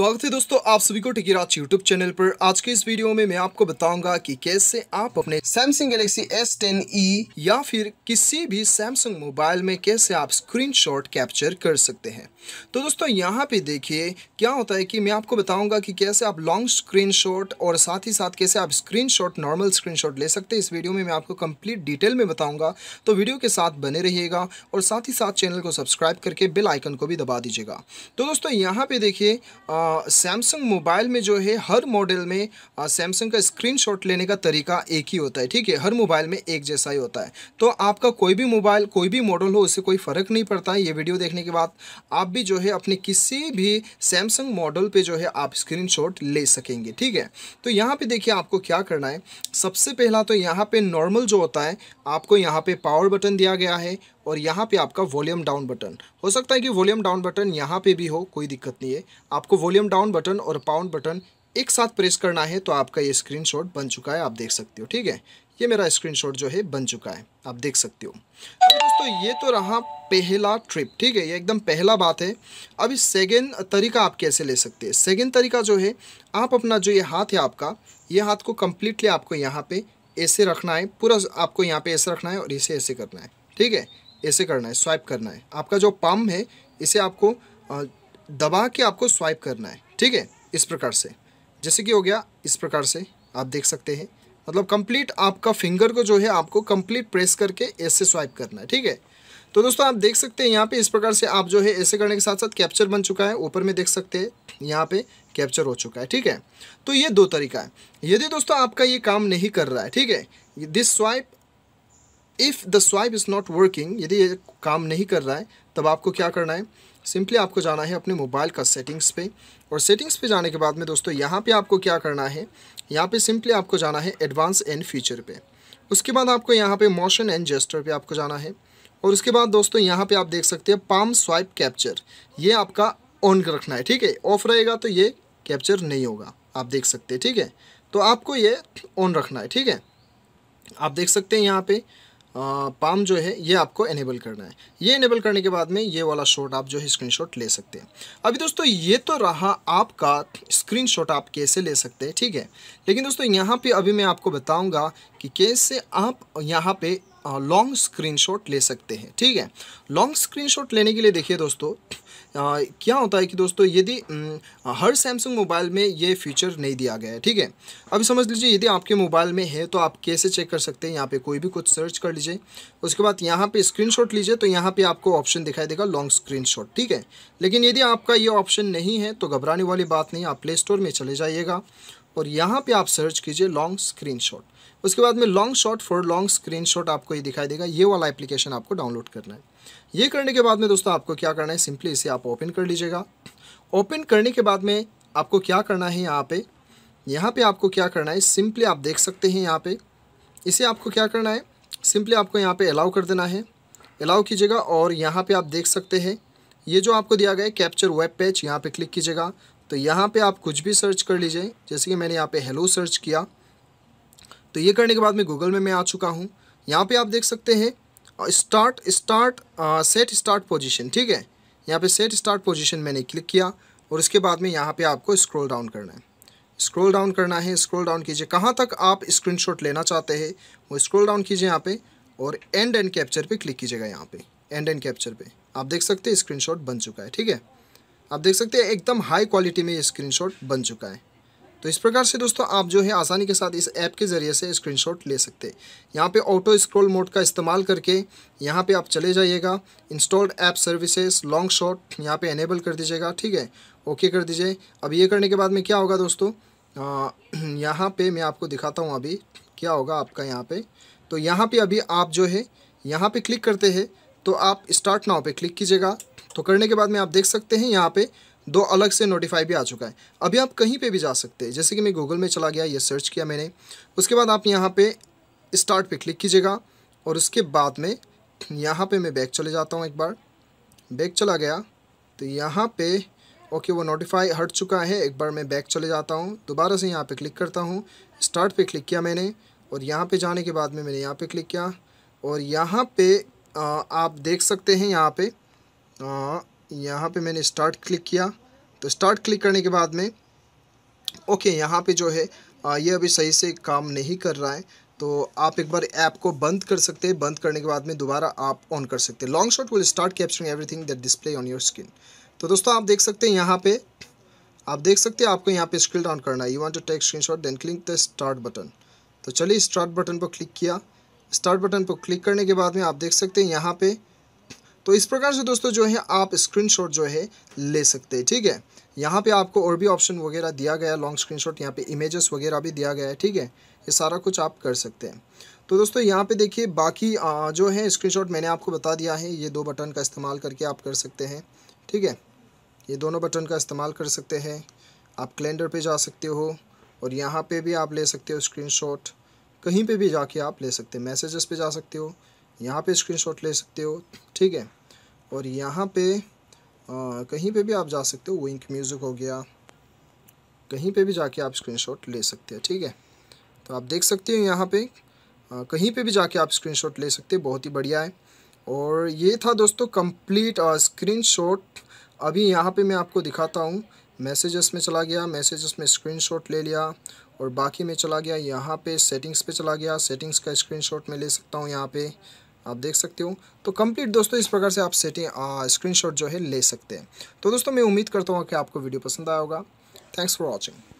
स्वागत है दोस्तों आप सभी को राज यूट्यूब चैनल पर आज के इस वीडियो में मैं आपको बताऊंगा कि कैसे आप अपने Samsung Galaxy S ten E या फिर किसी भी सैमसंग मोबाइल में कैसे आप स्क्रीनशॉट कैप्चर कर सकते हैं तो दोस्तों यहां पे देखिए क्या होता है कि मैं आपको बताऊंगा कि कैसे आप लॉन्ग स्क्रीन और साथ ही साथ कैसे आप स्क्रीन नॉर्मल स्क्रीन ले सकते हैं इस वीडियो में मैं आपको कंप्लीट डिटेल में बताऊँगा तो वीडियो के साथ बने रहिएगा और साथ ही साथ चैनल को सब्सक्राइब करके बिल आइकन को भी दबा दीजिएगा तो दोस्तों यहाँ पर देखिए सैमसंग मोबाइल में जो है हर मॉडल में सैमसंग का स्क्रीनशॉट लेने का तरीका एक ही होता है ठीक है हर मोबाइल में एक जैसा ही होता है तो आपका कोई भी मोबाइल कोई भी मॉडल हो उससे कोई फ़र्क नहीं पड़ता है ये वीडियो देखने के बाद आप भी जो है अपने किसी भी सैमसंग मॉडल पर जो है आप स्क्रीन ले सकेंगे ठीक है तो यहाँ पर देखिए आपको क्या करना है सबसे पहला तो यहाँ पर नॉर्मल जो होता है आपको यहाँ पर पावर बटन दिया गया है और यहाँ पे आपका वॉल्यूम डाउन बटन हो सकता है कि वॉल्यूम डाउन बटन यहाँ पे भी हो कोई दिक्कत नहीं है आपको वॉल्यूम डाउन बटन और पाउंड बटन एक साथ प्रेस करना है तो आपका ये स्क्रीनशॉट बन चुका है आप देख सकते हो ठीक है ये मेरा स्क्रीनशॉट जो है बन चुका है आप देख सकते हो तो दोस्तों ये तो रहा पहला ट्रिप ठीक है ये एकदम पहला बात है अब इस सेकेंड तरीका आप कैसे ले सकते हैं सेकेंड तरीका जो है आप अपना जो ये हाथ है आपका ये हाथ को कम्प्लीटली आपको यहाँ पे ऐसे रखना है पूरा आपको यहाँ पे ऐसे रखना है और इसे ऐसे करना है ठीक है ऐसे करना है स्वाइप करना है आपका जो पम है इसे आपको दबा के आपको स्वाइप करना है ठीक है इस प्रकार से जैसे कि हो गया इस प्रकार से आप देख सकते हैं मतलब कंप्लीट आपका फिंगर को जो है आपको कंप्लीट प्रेस करके ऐसे स्वाइप करना है ठीक है तो दोस्तों आप देख सकते हैं यहाँ पे इस प्रकार से आप जो है ऐसे करने के साथ साथ कैप्चर बन चुका है ऊपर में देख सकते हैं यहाँ पे कैप्चर हो चुका है ठीक है तो ये दो तरीका है यदि दोस्तों आपका ये काम नहीं कर रहा है ठीक है this swipe if the swipe is not working यदि ये काम नहीं कर रहा है तब आपको क्या करना है सिंपली आपको जाना है अपने मोबाइल का सेटिंग्स पे और सेटिंग्स पे जाने के बाद में दोस्तों यहाँ पे आपको क्या करना है यहाँ पे सिंपली आपको जाना है एडवांस एंड फीचर पे उसके बाद आपको यहाँ पे मोशन एंड जेस्टर पे आपको जाना है और उसके बाद दोस्तों यहाँ पे आप देख सकते हैं पाम स्वाइप कैप्चर ये आपका ऑन रखना है ठीक है ऑफ रहेगा तो ये कैप्चर नहीं होगा आप देख सकते हैं ठीक है तो आपको ये ऑन रखना है ठीक है आप देख सकते हैं यहाँ पर पाम जो है ये आपको एनेबल करना है ये एनेबल करने के बाद में ये वाला शॉट आप जो है स्क्रीनशॉट ले सकते हैं अभी दोस्तों ये तो रहा आपका स्क्रीनशॉट आप कैसे ले सकते हैं ठीक है लेकिन दोस्तों यहाँ पे अभी मैं आपको बताऊँगा कि कैसे आप यहाँ पे लॉन्ग स्क्रीनशॉट ले सकते हैं ठीक है लॉन्ग स्क्रीनशॉट लेने के लिए देखिए दोस्तों आ, क्या होता है कि दोस्तों यदि हम्म, हर सैमसंग मोबाइल में ये फीचर नहीं दिया गया है ठीक है अभी समझ लीजिए यदि आपके मोबाइल में है तो आप कैसे चेक कर सकते हैं यहाँ पे कोई भी कुछ सर्च कर लीजिए उसके बाद यहाँ पे स्क्रीनशॉट लीजिए तो यहाँ पे आपको ऑप्शन दिखाई देगा लॉन्ग स्क्रीनशॉट ठीक है लेकिन यदि आपका ये ऑप्शन नहीं है तो घबराने वाली बात नहीं आप प्ले स्टोर में चले जाइएगा और यहाँ पे आप सर्च कीजिए लॉन्ग स्क्रीनशॉट उसके बाद में long shot for long screenshot आपको ये दिखाई देगा ये वाला एप्लीकेशन आपको डाउनलोड करना है ये करने के बाद में दोस्तों आपको क्या करना है सिंपली इसे आप ओपन कर लीजिएगा ओपन करने के बाद में आपको क्या करना है यहाँ पे यहाँ पे आपको क्या करना है सिंपली आप देख सकते हैं यहाँ पे इसे आपको क्या करना है सिंपली आपको यहाँ पे अलाउ कर देना है अलाउ कीजिएगा और यहाँ पे आप देख सकते हैं ये जो आपको दिया गया है कैप्चर वेब पेज यहाँ पे क्लिक कीजिएगा तो यहाँ पे आप कुछ भी सर्च कर लीजिए जैसे कि मैंने यहाँ पे हेलो सर्च किया तो ये करने के बाद में गूगल में मैं आ चुका हूँ यहाँ पे आप देख सकते हैं start start set start position ठीक है यहाँ पे सेट स्टार्ट पोजीशन मैंने क्लिक किया और उसके बाद में यहाँ पे आपको स्क्रोल डाउन करना है स्क्रोल डाउन करना है स्क्रोल डाउन कीजिए कहाँ तक आप स्क्रीन लेना चाहते हैं वो स्क्रोल डाउन कीजिए यहाँ पर और एंड एंड कैप्चर पर क्लिक कीजिएगा यहाँ पर एंड एंड कैप्चर पर आप देख सकते हैं स्क्रीनशॉट बन चुका है ठीक है आप देख सकते हैं एकदम हाई क्वालिटी में ये स्क्रीनशॉट बन चुका है तो इस प्रकार से दोस्तों आप जो है आसानी के साथ इस ऐप के ज़रिए से स्क्रीनशॉट ले सकते हैं यहाँ पे ऑटो स्क्रॉल मोड का इस्तेमाल करके यहाँ पे आप चले जाइएगा installed app services long shot यहाँ पे एनेबल कर दीजिएगा ठीक है ओके कर दीजिए अब ये करने के बाद में क्या होगा दोस्तों यहाँ पर मैं आपको दिखाता हूँ अभी क्या होगा आपका यहाँ पर तो यहाँ पर अभी आप जो है यहाँ पर क्लिक करते हैं तो आप स्टार्ट नाव पर क्लिक कीजिएगा तो करने के बाद में आप देख सकते हैं यहाँ पे दो अलग से नोटिफाई भी आ चुका है अभी आप कहीं पे भी जा सकते हैं जैसे कि मैं गूगल में चला गया ये सर्च किया मैंने उसके बाद आप यहाँ पे स्टार्ट पे क्लिक कीजिएगा और उसके बाद में यहाँ पे मैं बैक चले जाता हूँ एक बार बैक चला गया तो यहाँ पे ओके वो नोटिफाई हट चुका है एक बार मैं बैक चले जाता हूँ दोबारा से यहाँ पर क्लिक करता हूँ स्टार्ट पे क्लिक किया मैंने और यहाँ पर जाने के बाद में मैंने यहाँ पर क्लिक किया और यहाँ पर आप देख सकते हैं यहाँ पर हाँ, यहाँ पे मैंने स्टार्ट क्लिक किया तो स्टार्ट क्लिक करने के बाद में ओके यहाँ पे जो है ये अभी सही से काम नहीं कर रहा है तो आप एक बार ऐप को बंद कर सकते हैं बंद करने के बाद में दोबारा आप ऑन कर सकते हैं long shot will start capturing everything that display on your screen तो दोस्तों आप देख सकते हैं यहाँ पे आप देख सकते हैं आपको यहाँ पे स्क्रीन ऑन करना है you want to take shot then click the start button तो चलिए स्टार्ट बटन पर क्लिक किया स्टार्ट बटन पर क्लिक करने के बाद में आप देख सकते हैं यहाँ पे तो इस प्रकार से दोस्तों जो है आप स्क्रीनशॉट जो है ले सकते हैं ठीक है यहाँ पे आपको और भी ऑप्शन वगैरह दिया गया लॉन्ग स्क्रीनशॉट यहाँ पर इमेजेस वगैरह भी दिया गया है ठीक है ये सारा कुछ आप कर सकते हैं तो दोस्तों यहाँ पे देखिए बाकी जो है स्क्रीनशॉट मैंने आपको बता दिया है ये दो बटन का इस्तेमाल करके आप कर सकते हैं ठीक है ये दोनों बटन का इस्तेमाल कर सकते हैं आप कैलेंडर पे जा सकते हो और यहाँ पे भी आप ले सकते हो स्क्रीनशॉट कहीं पे भी जाके आप ले सकते हैं मैसेजेस पे जा सकते हो यहाँ पे स्क्रीनशॉट ले सकते हो ठीक है और यहाँ पे आ, कहीं पे भी आप जा सकते हो विंक म्यूज़िक हो गया कहीं पे भी जाके आप स्क्रीनशॉट ले सकते हो ठीक है तो आप देख सकते हो यहाँ पे आ, कहीं पे भी जाके आप स्क्रीनशॉट ले सकते हो बहुत ही बढ़िया है और ये था दोस्तों कंप्लीट स्क्रीन अभी यहाँ पर मैं आपको दिखाता हूँ मैसेजेस में चला गया मैसेजेस में स्क्रीनशॉट ले लिया और बाकी में चला गया यहाँ पे सेटिंग्स पे चला गया सेटिंग्स का स्क्रीनशॉट मैं ले सकता हूँ यहाँ पे आप देख सकते हो तो कंप्लीट दोस्तों इस प्रकार से आप सेटिंग स्क्रीनशॉट जो है ले सकते हैं तो दोस्तों मैं उम्मीद करता हूँ कि आपको वीडियो पसंद आया होगा थैंक्स फॉर वॉचिंग